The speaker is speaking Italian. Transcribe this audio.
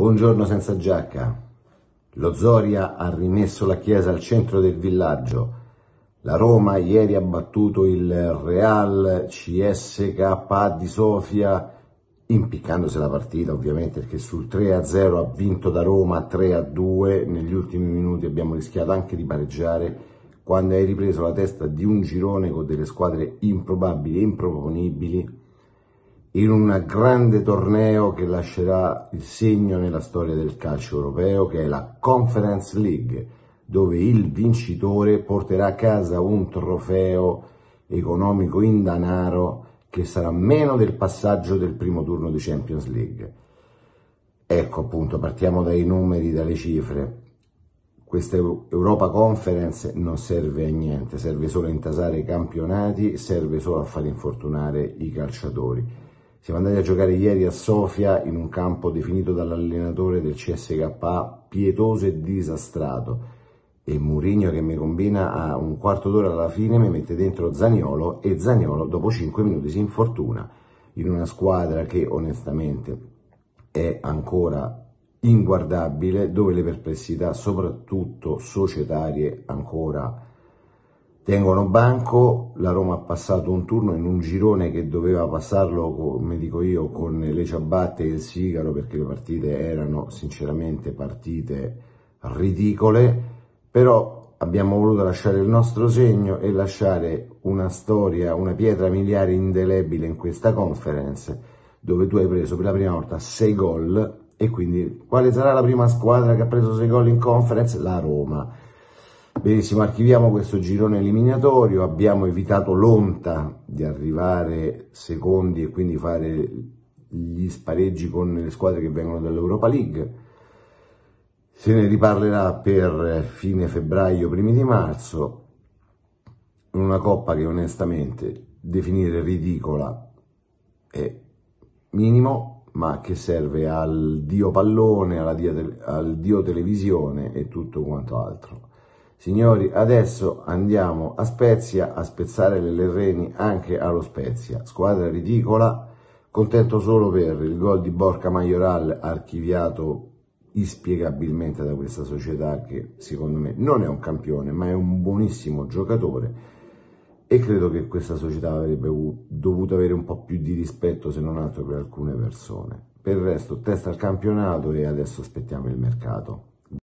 Buongiorno senza giacca. Lo Zoria ha rimesso la chiesa al centro del villaggio. La Roma ieri ha battuto il Real CSK di Sofia, impiccandosi la partita ovviamente perché sul 3-0 ha vinto da Roma 3-2, negli ultimi minuti abbiamo rischiato anche di pareggiare quando hai ripreso la testa di un girone con delle squadre improbabili e improponibili in un grande torneo che lascerà il segno nella storia del calcio europeo che è la Conference League dove il vincitore porterà a casa un trofeo economico in danaro che sarà meno del passaggio del primo turno di Champions League. Ecco appunto, partiamo dai numeri, dalle cifre. Questa Europa Conference non serve a niente, serve solo a intasare i campionati, serve solo a far infortunare i calciatori siamo andati a giocare ieri a Sofia in un campo definito dall'allenatore del CSKA pietoso e disastrato e Mourinho che mi combina a un quarto d'ora alla fine mi mette dentro Zaniolo e Zaniolo dopo 5 minuti si infortuna in una squadra che onestamente è ancora inguardabile dove le perplessità soprattutto societarie ancora tengono banco, la Roma ha passato un turno in un girone che doveva passarlo, come dico io, con le ciabatte e il sigaro perché le partite erano sinceramente partite ridicole, però abbiamo voluto lasciare il nostro segno e lasciare una storia, una pietra miliare indelebile in questa conference dove tu hai preso per la prima volta 6 gol e quindi quale sarà la prima squadra che ha preso 6 gol in conference? La Roma Benissimo, archiviamo questo girone eliminatorio, abbiamo evitato l'onta di arrivare secondi e quindi fare gli spareggi con le squadre che vengono dall'Europa League. Se ne riparlerà per fine febbraio, primi di marzo, in una coppa che onestamente definire ridicola è minimo, ma che serve al dio pallone, dio, al dio televisione e tutto quanto altro. Signori, adesso andiamo a Spezia a spezzare le reni anche allo Spezia. Squadra ridicola, contento solo per il gol di Borca Majoral archiviato inspiegabilmente da questa società che secondo me non è un campione ma è un buonissimo giocatore e credo che questa società avrebbe dovuto avere un po' più di rispetto se non altro per alcune persone. Per il resto testa al campionato e adesso aspettiamo il mercato.